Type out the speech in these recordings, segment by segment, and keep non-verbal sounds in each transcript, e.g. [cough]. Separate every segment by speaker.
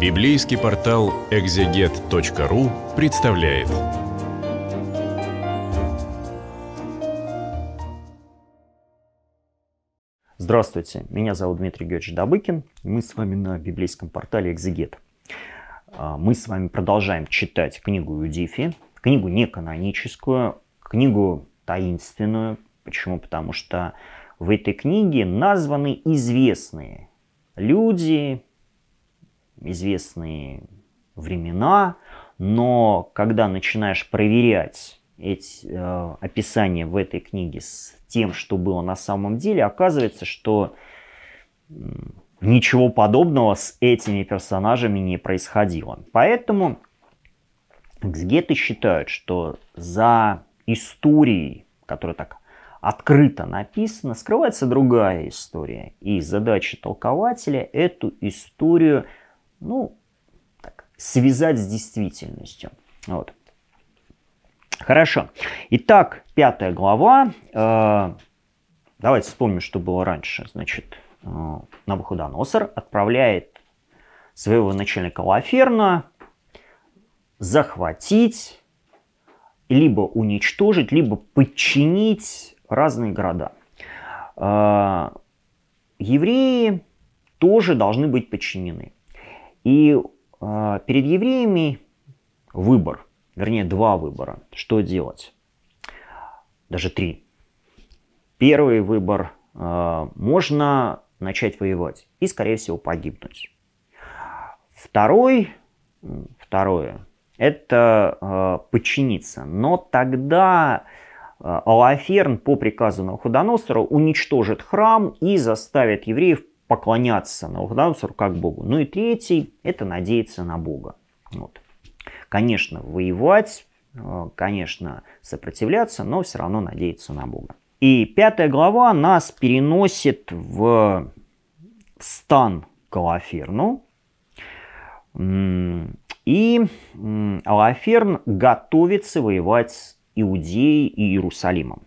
Speaker 1: Библейский портал экзегет.ру представляет. Здравствуйте, меня зовут Дмитрий Георгиевич Добыкин. Мы с вами на библейском портале Экзегет. А, мы с вами продолжаем читать книгу Юдифи, книгу неканоническую, книгу таинственную. Почему? Потому что в этой книге названы известные люди, известные времена, но когда начинаешь проверять эти э, описания в этой книге с тем, что было на самом деле, оказывается, что ничего подобного с этими персонажами не происходило. Поэтому эксгеты считают, что за историей, которая так открыто написана, скрывается другая история. И задача толкователя эту историю – ну, так, связать с действительностью. Вот. Хорошо. Итак, пятая глава. Э, давайте вспомним, что было раньше. Значит, э, Навуходоносор отправляет своего начальника Лаферна захватить, либо уничтожить, либо подчинить разные города. Э, евреи тоже должны быть подчинены. И э, перед евреями выбор, вернее два выбора, что делать. Даже три. Первый выбор э, можно начать воевать и, скорее всего, погибнуть. Второй, второе, это э, подчиниться. Но тогда э, Алаферн по приказу Навуходоносора уничтожит храм и заставит евреев поклоняться Навуходоносору как Богу. Ну и третий – это надеяться на Бога. Вот. Конечно, воевать, э, конечно, сопротивляться, но все равно надеяться на Бога. И пятая глава нас переносит в стан Калаферну. И Алаферн готовится воевать с Иудеей и Иерусалимом.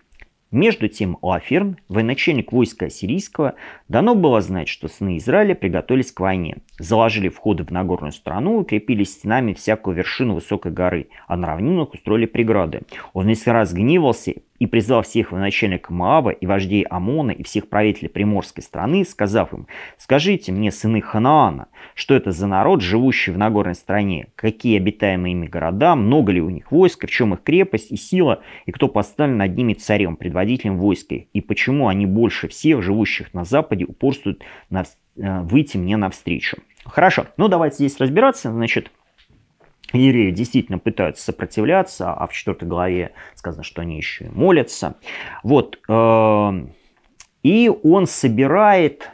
Speaker 1: Между тем у Аферн, военачальник войска сирийского, дано было знать, что сны Израиля приготовились к войне, заложили входы в Нагорную страну, укрепили стенами всякую вершину высокой горы, а на равнинах устроили преграды. Он несколько раз гневался, и призвал всех военачальников Маава и вождей Амона и всех правителей приморской страны, сказав им, «Скажите мне, сыны Ханаана, что это за народ, живущий в Нагорной стране? Какие обитаемые ими города? Много ли у них войск? В чем их крепость и сила? И кто поставлен над ними царем, предводителем войска? И почему они больше всех, живущих на Западе, упорствуют на... Э, выйти мне навстречу?» Хорошо, ну давайте здесь разбираться. Значит, Иереи действительно пытаются сопротивляться, а в 4 главе сказано, что они еще и молятся. Вот. Эм, и он собирает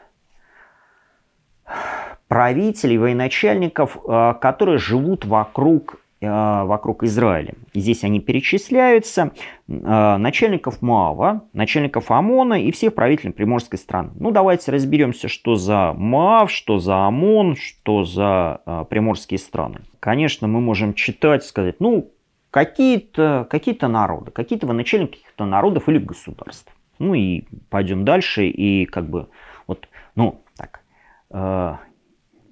Speaker 1: правителей, военачальников, э, которые живут вокруг Э, вокруг Израиля. Здесь они перечисляются. Э, начальников Мава, начальников ОМОНа и всех правителей Приморской страны. Ну, давайте разберемся, что за Мав, что за ОМОН, что за э, приморские страны. Конечно, мы можем читать, сказать, ну, какие-то какие народы, какие-то вы начальники каких-то народов или государств. Ну и пойдем дальше, и как бы вот, ну, так,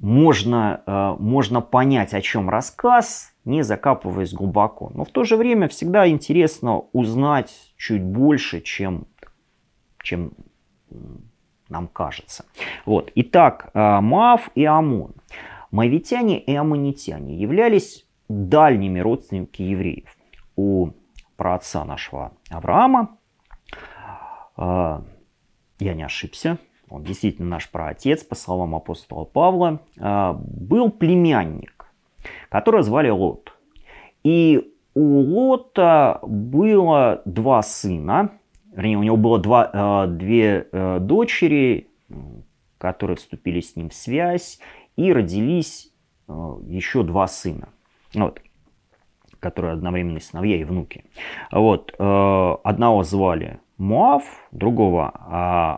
Speaker 1: можно, э, можно понять, о чем рассказ, не закапываясь глубоко. Но в то же время всегда интересно узнать чуть больше, чем, чем нам кажется. Вот. Итак, э, Маав и Амон. Моавитяне и амонитяне являлись дальними родственниками евреев. У праотца нашего Авраама, э, я не ошибся, он действительно наш праотец, по словам апостола Павла, а, был племянник, которого звали Лот. И у Лота было два сына, вернее, у него было два, а, две а, дочери, которые вступили с ним в связь, и родились еще два сына. Вот, которые одновременно сыновья и внуки. Вот, одного звали Муав, другого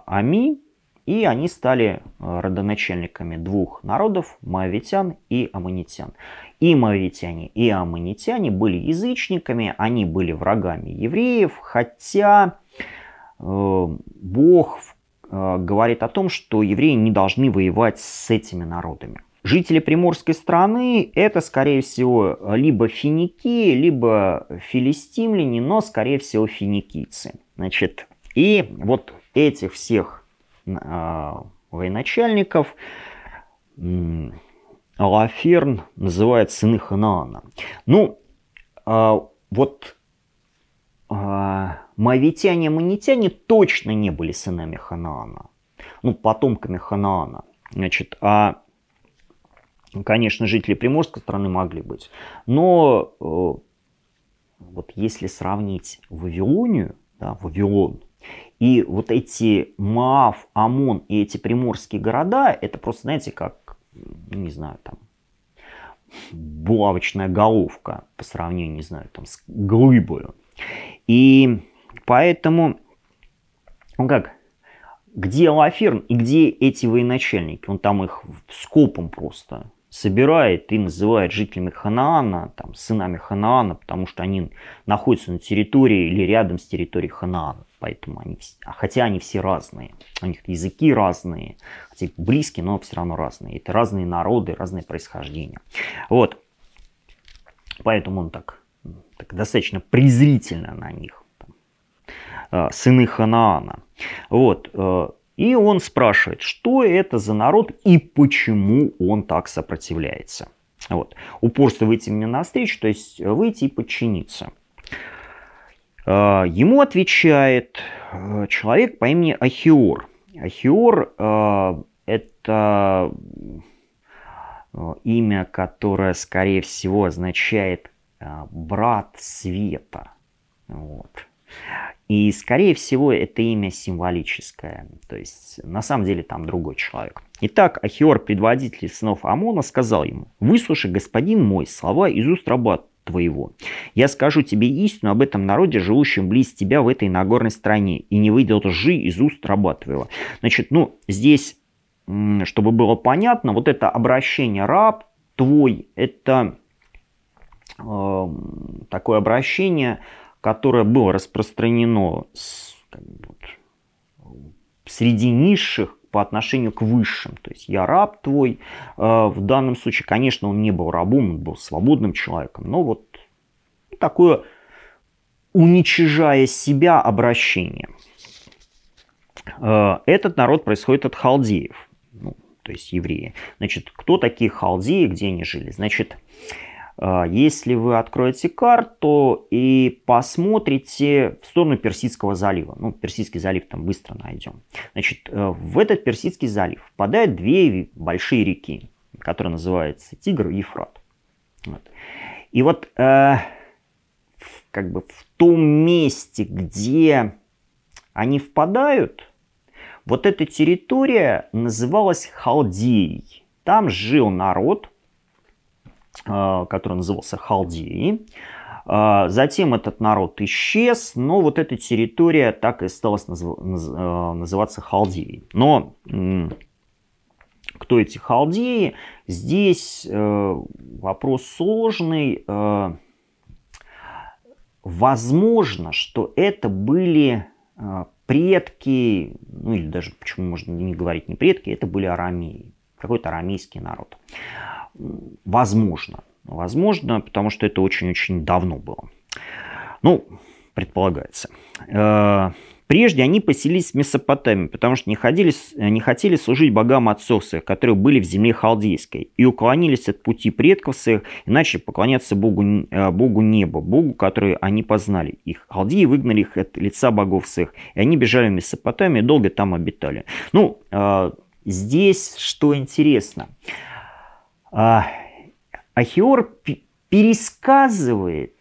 Speaker 1: Ами, и они стали э, родоначальниками двух народов, моавитян и аммонитян. И моавитяне, и аммонитяне были язычниками, они были врагами евреев, хотя э, Бог э, говорит о том, что евреи не должны воевать с этими народами. Жители приморской страны это, скорее всего, либо финики, либо филистимляне, но, скорее всего, финикийцы. Значит, и вот этих всех а, военачальников. Алаферн называет сыны Ханаана. Ну, а, вот а, Моавитяне и Манитяне точно не были сынами Ханаана, ну, потомками Ханаана. Значит, а, конечно, жители Приморской страны могли быть. Но э, вот если сравнить Вавилонию, да, Вавилон и вот эти Маав, Амон и эти приморские города, это просто, знаете, как, ну, не знаю, там, булавочная головка по сравнению, не знаю, там, с глыбою. И поэтому, ну как, где Лаферн и где эти военачальники? Он там их скопом просто собирает и называет жителями Ханаана, там, сынами Ханаана, потому что они находятся на территории или рядом с территорией Ханаана поэтому они, а хотя они все разные, у них языки разные, хотя близкие, но все равно разные. Это разные народы, разные происхождения. Вот, поэтому он так, так достаточно презрительно на них, там, э, сыны Ханаана. Вот, э, и он спрашивает, что это за народ и почему он так сопротивляется. Вот. Упорство выйти мне навстречу, то есть выйти типа и подчиниться – а, ему отвечает э, человек по имени Ахиор. Ахиор э, – это э, имя, которое, скорее всего, означает «брат света». Вот. И, скорее всего, это имя символическое. То есть, на самом деле, там другой человек. Итак, Ахиор, предводитель снов Амона, сказал ему, «Выслушай, господин мой, слова из уст раба твоего. Я скажу тебе истину об этом народе, живущем близ тебя в этой нагорной стране, и не выйдет лжи из уст раба твоего». Значит, ну, здесь, чтобы было понятно, вот это обращение «раб твой» – это э, такое обращение, которое было распространено с, как бы, среди низших, по отношению к высшим. То есть я раб твой. Э, в данном случае, конечно, он не был рабом, он был свободным человеком. Но вот такое уничижая себя обращение. Э, этот народ происходит от халдеев, ну, то есть евреи. Значит, кто такие халдеи, где они жили? Значит, а, если вы откроете карту и посмотрите в сторону Персидского залива, ну, Персидский залив там быстро найдем. Значит, э, в этот Персидский залив впадают две большие реки, которые называются Тигр и Ефрат. Вот. И вот э, как бы в том месте, где они впадают, вот эта территория называлась Халдеей. Там жил народ, Э, который назывался Халдеи. Э, затем этот народ исчез, но вот эта территория так и стала э, называться Халдеей. Но кто эти халдеи? Здесь вопрос сложный. Возможно, что это были предки, ну или даже почему можно не говорить не предки, это были арамеи какой-то арамейский народ. Возможно. Возможно, потому что это очень-очень давно было. Ну, предполагается. Э, прежде они поселились в Месопотамии, потому что не, ходили, не хотели служить богам отцов своих, которые были в земле халдейской, и уклонились от пути предков своих, и начали поклоняться богу, э, богу неба, богу, который они познали. Их халдеи выгнали их от лица богов своих, и они бежали в Месопотамию и долго там обитали. Ну, э, Здесь что интересно. А, Ахиор пересказывает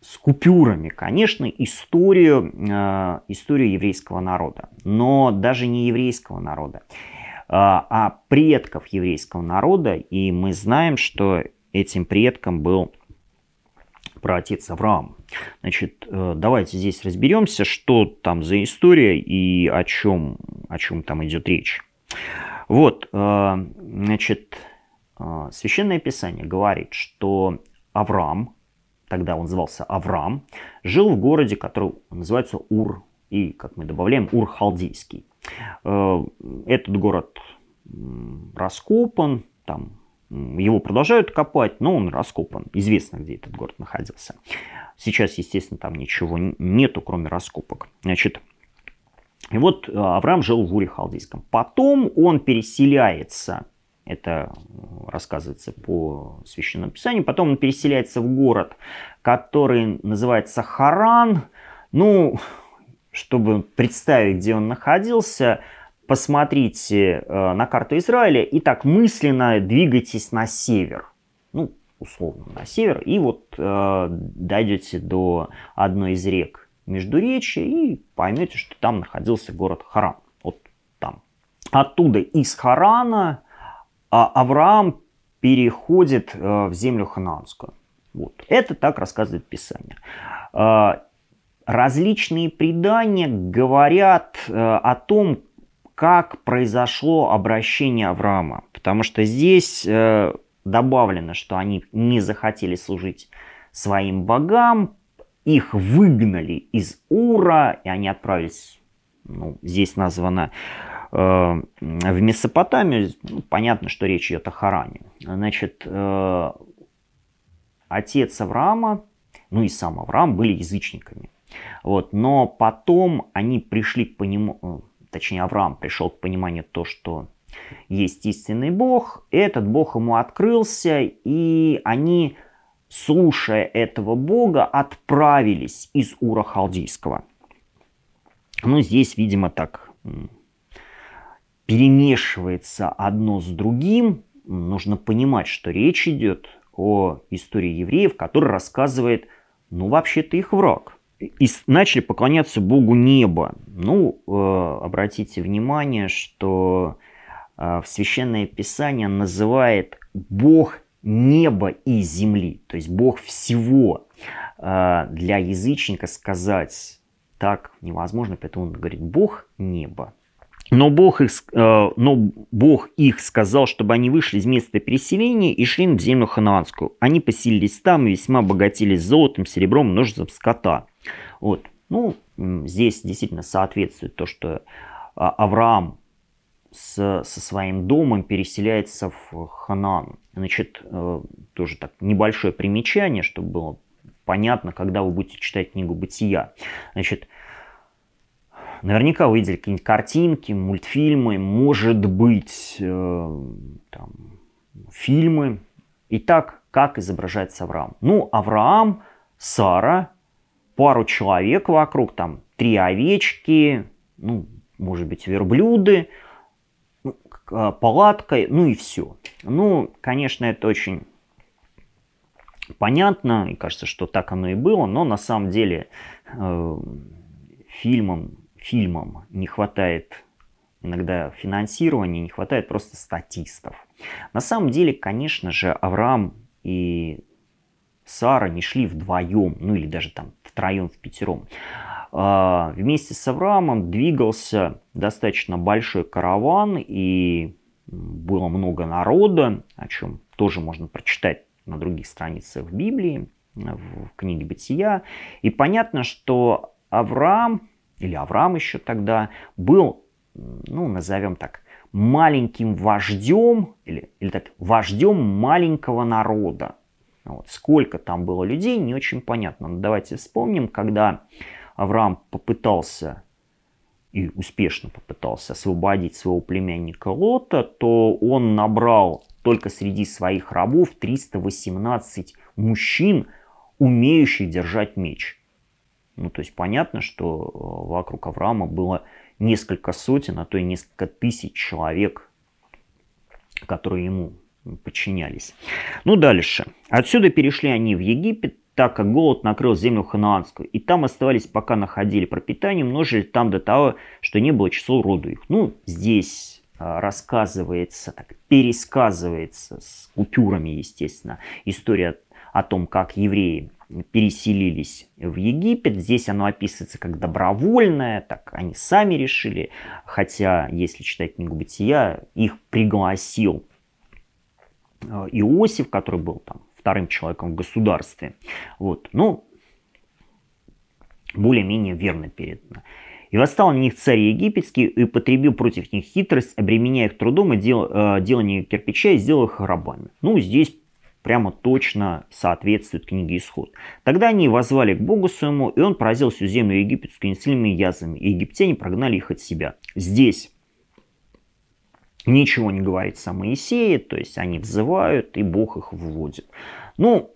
Speaker 1: с купюрами, конечно, историю, а, историю еврейского народа, но даже не еврейского народа, а, а предков еврейского народа. И мы знаем, что этим предком был праотец Авраам. Значит, э, давайте здесь разберемся, что там за история и о чем, о чем там идет речь. Вот, э, значит, э, Священное Писание говорит, что Авраам, тогда он звался Авраам, жил в городе, который называется Ур, и, как мы добавляем, Ур-Халдийский. Э, этот город раскопан, там его продолжают копать, но он раскопан. Известно, где этот город находился. Сейчас, естественно, там ничего нету, кроме раскопок. Значит, и вот э, Авраам жил в Уре Халдейском. Потом он переселяется, это э, рассказывается по Священному Писанию, потом он переселяется в город, который называется Харан. Ну, чтобы представить, где он находился, посмотрите э, на карту Израиля и так мысленно двигайтесь на север. Ну, условно, на север. И вот э, дойдете до одной из рек Междуречья и поймете, что там находился город Харан. Вот там. Оттуда из Харана а, Авраам переходит э, в землю ханаанскую. Вот. Это так рассказывает Писание. Э, различные предания говорят э, о том, как произошло обращение Авраама. Потому что здесь добавлено, что они не захотели служить своим богам, их выгнали из Ура, и они отправились, ну, здесь названо, э, в Месопотамию. Ну, понятно, что речь идет о Харане. Значит, э, отец Авраама, ну и сам Авраам были язычниками. Вот, но потом они пришли к пониманию, э, точнее Авраам пришел к пониманию то, что есть истинный Бог, этот Бог ему открылся, и они слушая этого бога, отправились из Ура Халдейского. Ну, здесь, видимо, так перемешивается одно с другим. Нужно понимать, что речь идет о истории евреев, который рассказывает, ну, вообще-то их враг. И начали поклоняться Богу неба. Ну, э, обратите внимание, что э, в Священное Писание называет Бог неба и земли, то есть Бог всего, э, для язычника сказать так невозможно, поэтому он говорит Бог неба. Но Бог, их, э, но Бог их сказал, чтобы они вышли из места переселения и шли в землю ханаанскую. Они поселились там и весьма богатились золотом, серебром, множеством скота. Вот. Ну, здесь действительно соответствует то, что а, Авраам с, со своим домом переселяется в Ханаан. Значит, э, тоже так небольшое примечание, чтобы было понятно, когда вы будете читать книгу «Бытия». Значит, наверняка вы видели какие-нибудь картинки, мультфильмы, может быть, э, там, фильмы. Итак, как изображается Авраам? Ну, Авраам, Сара, пару человек вокруг, там, три овечки, ну, может быть, верблюды – Э, палаткой, ну и все. Ну, конечно, это очень понятно, и кажется, что так оно и было, но на самом деле э, фильмам, фильмам не хватает иногда финансирования, не хватает просто статистов. На самом деле, конечно же, Авраам и Сара не шли вдвоем, ну или даже там втроем, в пятером. А, вместе с Авраамом двигался достаточно большой караван и было много народа, о чем тоже можно прочитать на других страницах в Библии, в книге Бытия. И понятно, что Авраам, или Авраам еще тогда, был, ну, назовем так, маленьким вождем, или, или так, вождем маленького народа. Вот, сколько там было людей, не очень понятно. Но давайте вспомним, когда Авраам попытался и успешно попытался освободить своего племянника Лота, то он набрал только среди своих рабов 318 мужчин, умеющих держать меч. Ну, то есть понятно, что э, вокруг Авраама было несколько сотен, а то и несколько тысяч человек, которые ему подчинялись. Ну, дальше. Отсюда перешли они в Египет, так как голод накрыл землю ханаанскую, и там оставались, пока находили пропитание, множили там до того, что не было число роду их. Ну, здесь а, рассказывается, так, пересказывается с купюрами, естественно, история о том, как евреи переселились в Египет. Здесь оно описывается как добровольное, так они сами решили. Хотя, если читать книгу Бытия, их пригласил а, Иосиф, который был там старым человеком в государстве. Вот. Ну, более-менее верно передано. И восстал на них царь египетский и потребил против них хитрость, обременяя их трудом и дел, э, делание кирпича и сделал их рабами. Ну, здесь прямо точно соответствует книге Исход. Тогда они возвали к Богу своему, и он поразил всю землю египетскую несильными язвами, и египтяне прогнали их от себя. Здесь ничего не говорится о Моисее, то есть они взывают, и Бог их вводит. Ну,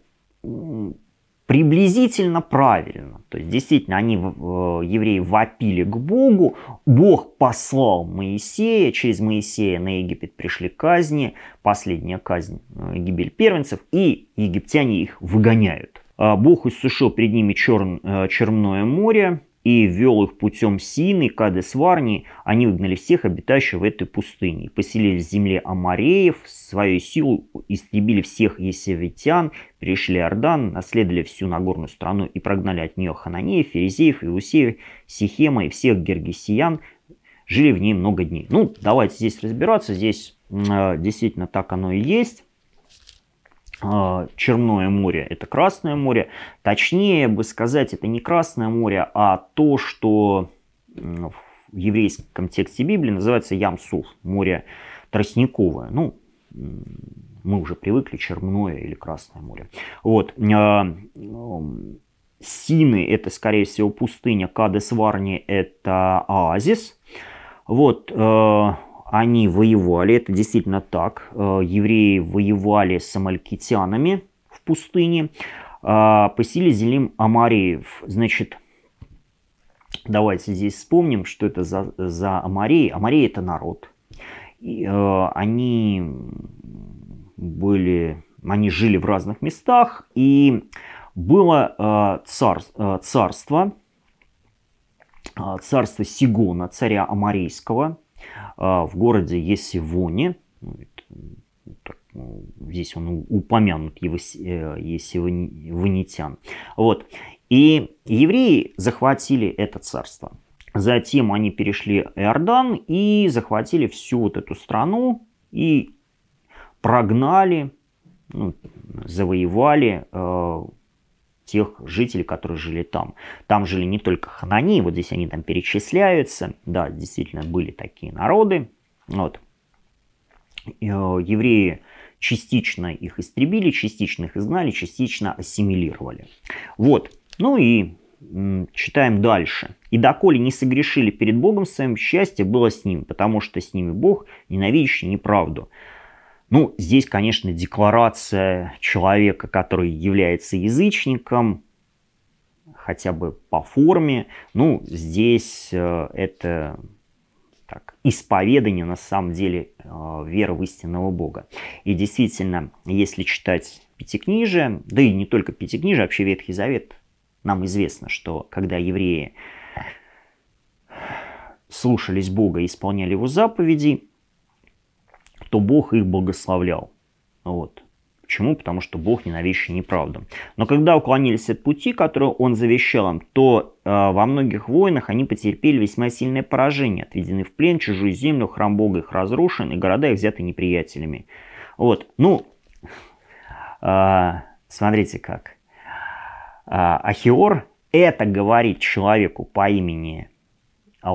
Speaker 1: приблизительно правильно. То есть действительно они, евреи, вопили к Богу, Бог послал Моисея, через Моисея на Египет пришли казни, последняя казнь, э, гибель первенцев, и египтяне их выгоняют. А Бог иссушил перед ними черн, э, Черное море, и вел их путем Сины, Кады, Сварни, они выгнали всех обитающих в этой пустыне, поселились в земле Амареев, свою силу истребили всех есевитян, перешли Ордан, наследовали всю Нагорную страну и прогнали от нее Хананеев, Ферезеев, Иусеев, Сихема и всех гергесиян, жили в ней много дней. Ну, давайте здесь разбираться, здесь э, действительно так оно и есть. А, Черное море – это Красное море. Точнее бы сказать, это не Красное море, а то, что в еврейском тексте Библии называется Ямсуф – море тростниковое. Ну, мы уже привыкли, Черное или Красное море. Вот. А, Сины – это, скорее всего, пустыня, Кадес Варни – это оазис. Вот, а, они воевали, это действительно так. Э, евреи воевали с амалькитянами в пустыне. А, посели Зелим Амареев. Значит, давайте здесь вспомним, что это за, за Амареи. Амареи это народ. И, э, они были, они жили в разных местах. И было э, цар, э, царство, э, царство Сигона, царя Амарейского – а, в городе Есивоне, ну, ну, ну, здесь он упомянут его э, есивонитян. Вот. И евреи захватили это царство. Затем они перешли Иордан и захватили всю вот эту страну и прогнали, ну, завоевали э, тех жителей, которые жили там. Там жили не только ханани, вот здесь они там перечисляются. Да, действительно, были такие народы. Вот. Э, евреи частично их истребили, частично их изгнали, частично ассимилировали. Вот. Ну и читаем дальше. «И доколе не согрешили перед Богом своим, счастье было с ним, потому что с ними Бог, ненавидящий неправду». Ну, здесь, конечно, декларация человека, который является язычником, хотя бы по форме. Ну, здесь э, это так, исповедание, на самом деле, э, веры в истинного Бога. И действительно, если читать Пятикнижие, да и не только Пятикнижие, вообще Ветхий Завет, нам известно, что когда евреи слушались Бога и исполняли его заповеди, то Бог их благословлял. Вот. Почему? Потому что Бог ненавидящий неправду. Но когда уклонились от пути, который он завещал им, то э, во многих войнах они потерпели весьма сильное поражение, отведены в плен, чужую землю, храм Бога их разрушен, и города их взяты неприятелями. Вот, ну, э, смотрите как. Э, Ахиор это говорит человеку по имени Э,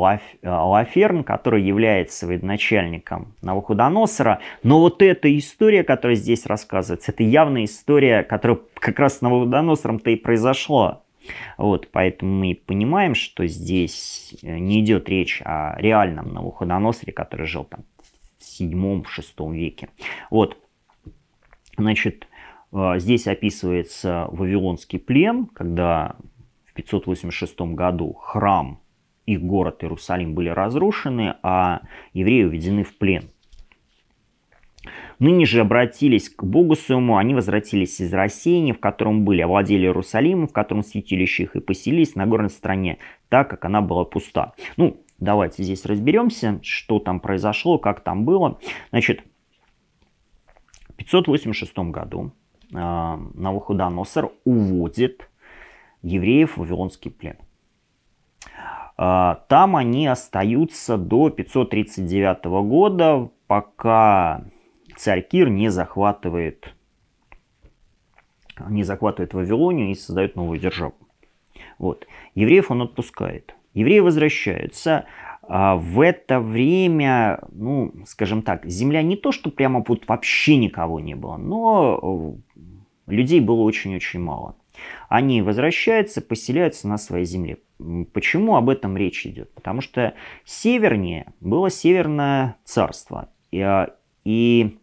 Speaker 1: Алаферн, который является начальником Навуходоносора. Но вот эта история, которая здесь рассказывается, это явная история, которая как раз с Навуходоносором-то и произошла. Вот, поэтому мы понимаем, что здесь э, не идет речь о реальном Навуходоносоре, который жил там в 7-6 веке. Вот, значит, э, здесь описывается Вавилонский плен, когда в 586 году храм их город Иерусалим были разрушены, а евреи уведены в плен. Ныне же обратились к Богу своему, они возвратились из рассеяния, в котором были, овладели Иерусалимом, в котором святилище их и поселились на горной стране, так как она была пуста. Ну, давайте здесь разберемся, что там произошло, как там было. Значит, в 586 году э, Навуходоносор уводит евреев в Вавилонский плен. А, там они остаются до 539 года, пока царь Кир не захватывает, не захватывает Вавилонию и создает новую державу. Вот. Евреев он отпускает. Евреи возвращаются. А, в это время, ну, скажем так, земля не то, что прямо вот вообще никого не было, но э, людей было очень-очень мало. Они возвращаются, поселяются на своей земле. Почему об этом речь идет? Потому что севернее было Северное царство. И, а, и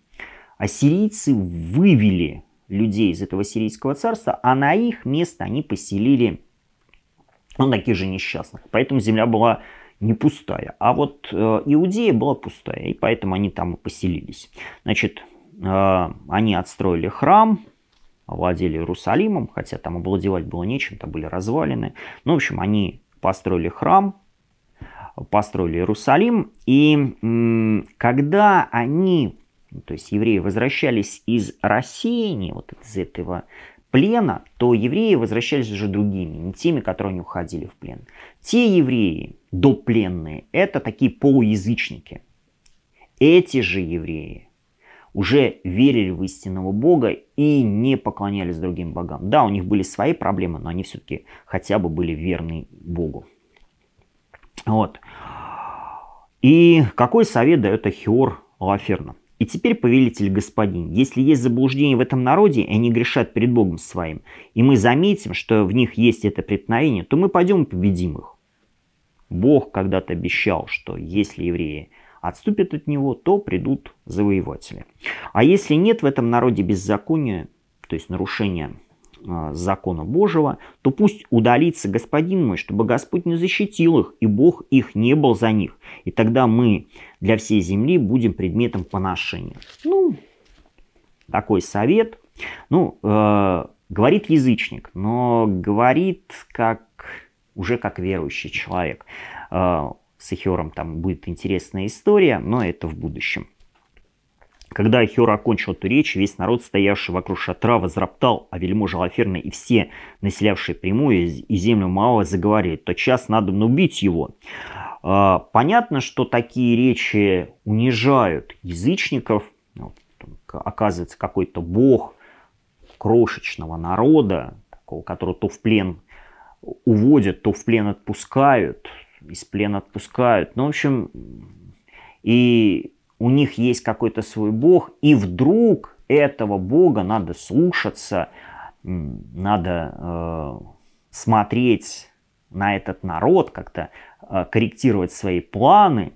Speaker 1: ассирийцы вывели людей из этого сирийского царства, а на их место они поселили ну, таких же несчастных. Поэтому земля была не пустая. А вот э, Иудея была пустая, и поэтому они там и поселились. Значит, э, они отстроили храм, овладели Иерусалимом, хотя там овладевать было нечем, там были развалины. Ну, в общем, они построили храм, построили Иерусалим, и когда они, то есть евреи, возвращались из рассеяния, вот из этого плена, то евреи возвращались уже другими, не теми, которые они уходили в плен. Те евреи, допленные, это такие полуязычники. Эти же евреи – уже верили в истинного Бога и не поклонялись другим богам. Да, у них были свои проблемы, но они все-таки хотя бы были верны Богу. Вот. И какой совет дает Ахиор Лаферна? И теперь, повелитель господин, если есть заблуждение в этом народе, и они грешат перед Богом своим, и мы заметим, что в них есть это преткновение, то мы пойдем и победим их. Бог когда-то обещал, что если евреи – отступят от него, то придут завоеватели. А если нет в этом народе беззакония, то есть нарушения а, закона Божьего, то пусть удалится господин мой, чтобы Господь не защитил их, и Бог их не был за них. И тогда мы для всей земли будем предметом поношения. Ну, такой совет. Ну, э, говорит язычник, но говорит как уже как верующий человек. Э, с Эхиором там будет интересная история, но это в будущем. Когда Эхиор окончил эту речь, весь народ, стоявший вокруг шатра, возроптал, а вельможа Лаферна и все, населявшие прямую и землю мало заговорили, то час надо убить его. А, понятно, что такие речи унижают язычников. Ну, оказывается, какой-то бог крошечного народа, такого, которого то в плен уводят, то в плен отпускают, из плена отпускают. Ну, в общем, и у них есть какой-то свой бог, и вдруг этого бога надо слушаться, надо э, смотреть на этот народ, как-то э, корректировать свои планы.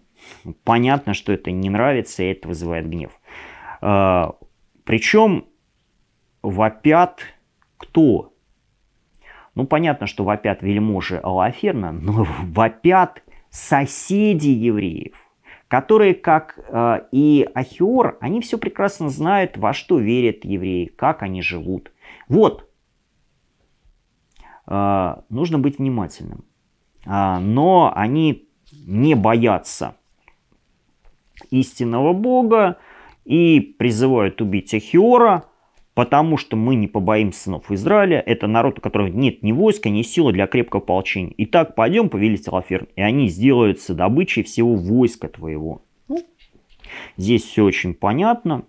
Speaker 1: Понятно, что это не нравится, и это вызывает гнев. Э, причем вопят кто? Ну, понятно, что вопят вельможи Алаферна, но [laughs] вопят соседи евреев, которые, как э, и Ахиор, они все прекрасно знают, во что верят евреи, как они живут. Вот, э, нужно быть внимательным. Э, но они не боятся истинного Бога и призывают убить Ахиора, потому что мы не побоимся сынов Израиля. Это народ, у которого нет ни войска, ни силы для крепкого ополчения. Итак, пойдем, повелитель Алферн, и они сделаются добычей всего войска твоего. Ну, здесь все очень понятно.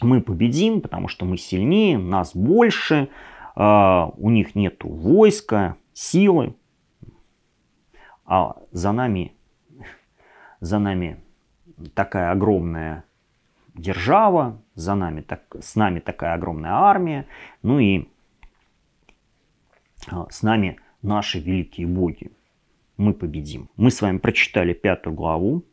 Speaker 1: Мы победим, потому что мы сильнее, нас больше, э, у них нет войска, силы. А за нами, за нами такая огромная держава, за нами так, с нами такая огромная армия, ну и а, с нами наши великие боги. Мы победим. Мы с вами прочитали пятую главу.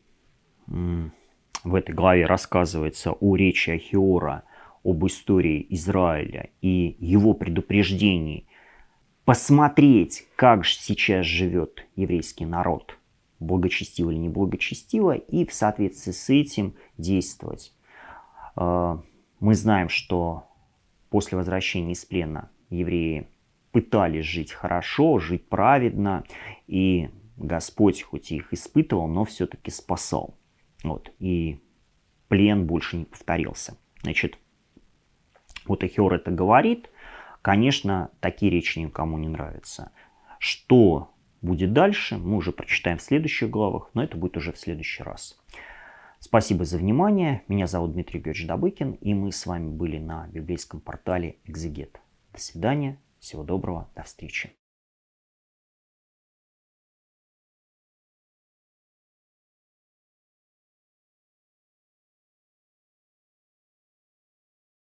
Speaker 1: В этой главе рассказывается о речи Ахиора об истории Израиля и его предупреждении посмотреть, как же сейчас живет еврейский народ, благочестиво или неблагочестиво, и в соответствии с этим действовать. А, мы знаем, что после возвращения из плена евреи пытались жить хорошо, жить праведно, и Господь хоть и их испытывал, но все-таки спасал. Вот, и плен больше не повторился. Значит, вот Эхер это говорит. Конечно, такие речи никому не нравятся. Что будет дальше, мы уже прочитаем в следующих главах, но это будет уже в следующий раз. Спасибо за внимание. Меня зовут Дмитрий Георгиевич Добыкин, и мы с вами были на библейском портале «Экзегет». До свидания, всего доброго, до встречи.